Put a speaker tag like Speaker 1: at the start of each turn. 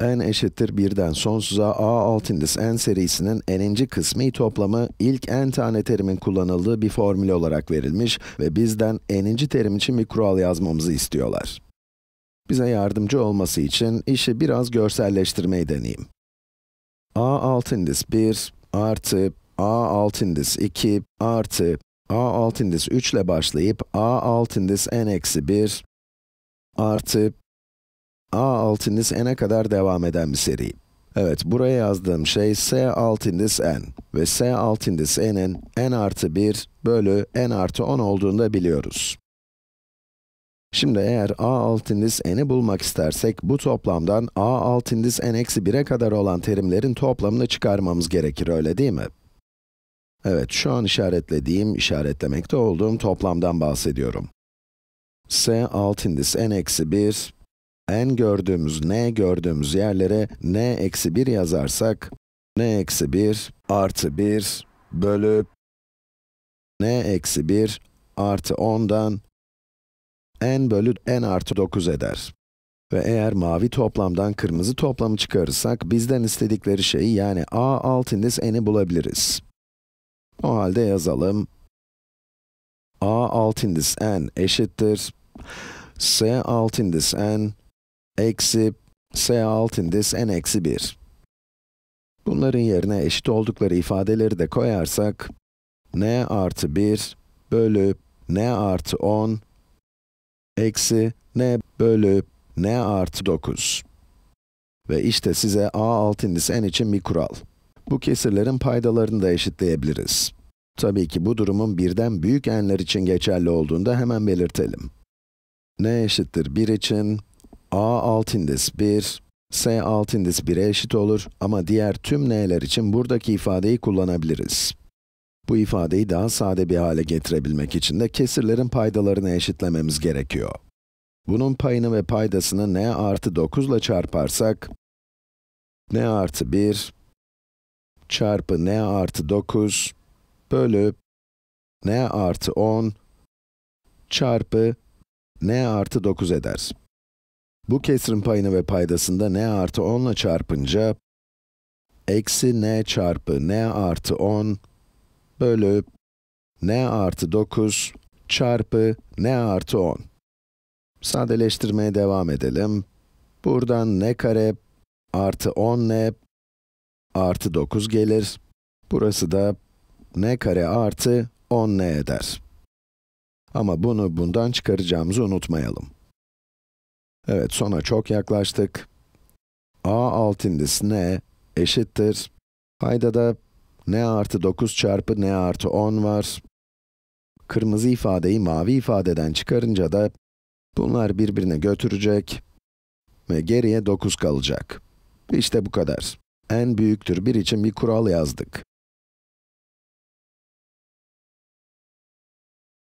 Speaker 1: n eşittir 1'den sonsuza a alt indis n serisinin n'inci kısmi toplamı ilk n tane terimin kullanıldığı bir formül olarak verilmiş ve bizden n'inci terim için bir kural yazmamızı istiyorlar. Bize yardımcı olması için işi biraz görselleştirmeyi deneyeyim. a alt indis 1 artı a alt indis 2 artı a alt indis 3 ile başlayıp a alt indis n eksi 1 artı a alt indis n'e kadar devam eden bir seri. Evet, buraya yazdığım şey s alt indis n ve s alt indis n'in n artı 1 bölü n artı 10 olduğunu da biliyoruz. Şimdi eğer a alt indis n'i bulmak istersek, bu toplamdan a alt indis n eksi 1'e kadar olan terimlerin toplamını çıkarmamız gerekir, öyle değil mi? Evet, şu an işaretlediğim, işaretlemekte olduğum toplamdan bahsediyorum. s alt indis n eksi 1 n gördüğümüz, n gördüğümüz yerlere n eksi 1 yazarsak, n eksi 1 artı 1 bölü n eksi 1 artı 10'dan n bölü n artı 9 eder. Ve eğer mavi toplamdan kırmızı toplamı çıkarırsak, bizden istedikleri şeyi yani a alt indis n'i bulabiliriz. O halde yazalım. a alt indis n eşittir. s alt indis n eksi s alt indis n eksi 1. Bunların yerine eşit oldukları ifadeleri de koyarsak, n artı 1 bölü n artı 10 eksi n bölü n artı 9. Ve işte size a alt indis n için bir kural. Bu kesirlerin paydalarını da eşitleyebiliriz. Tabii ki bu durumun birden büyük n'ler için geçerli olduğunu da hemen belirtelim. n eşittir 1 için, A alt indis 1, S alt indis 1'e eşit olur ama diğer tüm n'ler için buradaki ifadeyi kullanabiliriz. Bu ifadeyi daha sade bir hale getirebilmek için de kesirlerin paydalarını eşitlememiz gerekiyor. Bunun payını ve paydasını n artı 9 ile çarparsak, n artı 1 çarpı n artı 9 bölü n artı 10 çarpı n artı 9 eder. Bu kesrin payını ve paydasında n artı 10 ile çarpınca, eksi n çarpı n artı 10 bölü n artı 9 çarpı n artı 10. Sadeleştirmeye devam edelim. Buradan n kare artı 10n artı 9 gelir. Burası da n kare artı 10n eder. Ama bunu bundan çıkaracağımızı unutmayalım. Evet, sona çok yaklaştık. a alt indis n eşittir. Hayda da n artı 9 çarpı n artı 10 var. Kırmızı ifadeyi mavi ifadeden çıkarınca da bunlar birbirine götürecek ve geriye 9 kalacak. İşte bu kadar. n büyüktür 1 için bir kural yazdık.